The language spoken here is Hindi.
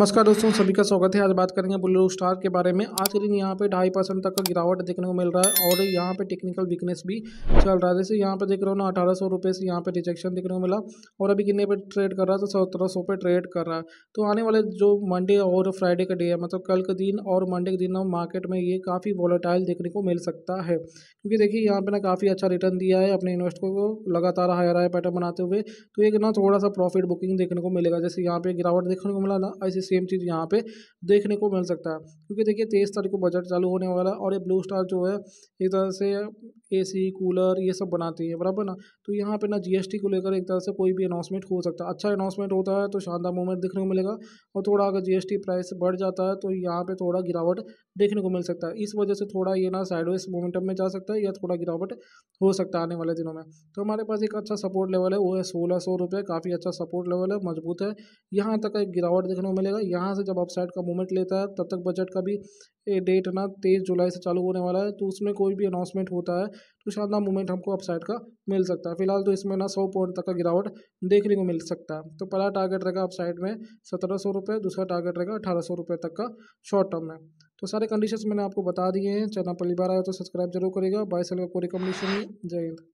नमस्कार दोस्तों सभी का स्वागत है आज बात करेंगे ब्लू स्टार के बारे में आज के दिन यहाँ पे ढाई परसेंट तक का गिरावट देखने को मिल रहा है और यहाँ पे टेक्निकल वीकनेस भी चल रहा है जैसे यहाँ पे देख रहे हो ना अठारह सौ रुपये से यहाँ पे रिजेक्शन देखने को मिला और अभी कितने पे ट्रेड कर रहा है तो सत्रह सौ पे ट्रेड कर रहा है तो आने वाले जो मंडे और फ्राइडे का डे है मतलब कल का दिन और मंडे के दिन मार्केट में ये काफ़ी वॉलेटाइल देखने को मिल सकता है क्योंकि देखिए यहाँ पर ना काफ़ी अच्छा रिटर्न दिया है अपने इन्वेस्टर को लगातार हायर हायर पैटर्न बनाते हुए तो एक ना थोड़ा सा प्रॉफिट बुकिंग देखने को मिलेगा जैसे यहाँ पर गिरावट देखने को मिला ना ऐसे सेम चीज़ यहाँ पे देखने को मिल सकता है क्योंकि देखिए तेईस तारीख को बजट चालू होने वाला है और ये ब्लू स्टार जो है एक तरह से एसी कूलर ये सब बनाती है बराबर ना तो यहाँ पे ना जीएसटी को लेकर एक तरह से कोई भी अनाउंसमेंट हो सकता है अच्छा अनाउंसमेंट होता है तो शानदार मूवमेंट देखने को मिलेगा और थोड़ा अगर जीएसटी प्राइस बढ़ जाता है तो यहाँ पर थोड़ा गिरावट देखने को मिल सकता है इस वजह से थोड़ा ये ना साइडवेज मोमेंटम में जा सकता है या थोड़ा गिरावट हो सकता है आने वाले दिनों में तो हमारे पास एक अच्छा सपोर्ट लेवल है वो है सोलह सौ काफ़ी अच्छा सपोर्ट लेवल है मजबूत है यहाँ तक एक गिरावट देखने को मिलेगा जाएगा यहाँ से जब अपसाइड का मूवमेंट लेता है तब तक बजट का भी डेट ना तेईस जुलाई से चालू होने वाला है तो उसमें कोई भी अनाउंसमेंट होता है तो शानदार मूवमेंट हमको अपसाइड का मिल सकता है फिलहाल तो इसमें ना सौ पॉइंट तक का गिरावट देखने को मिल सकता है तो पहला टारगेट रहेगा अपसाइड में सत्रह सौ रुपये दूसरा टारगेट रहेगा अठारह सौ रुपये तक का शॉर्ट टर्म में तो सारे कंडीशन मैंने आपको बता दिए हैं चैनल पहली बार आया तो सब्सक्राइब जरूर करेगा बाईस का कोई रिकमेंडेशन नहीं जय हिंद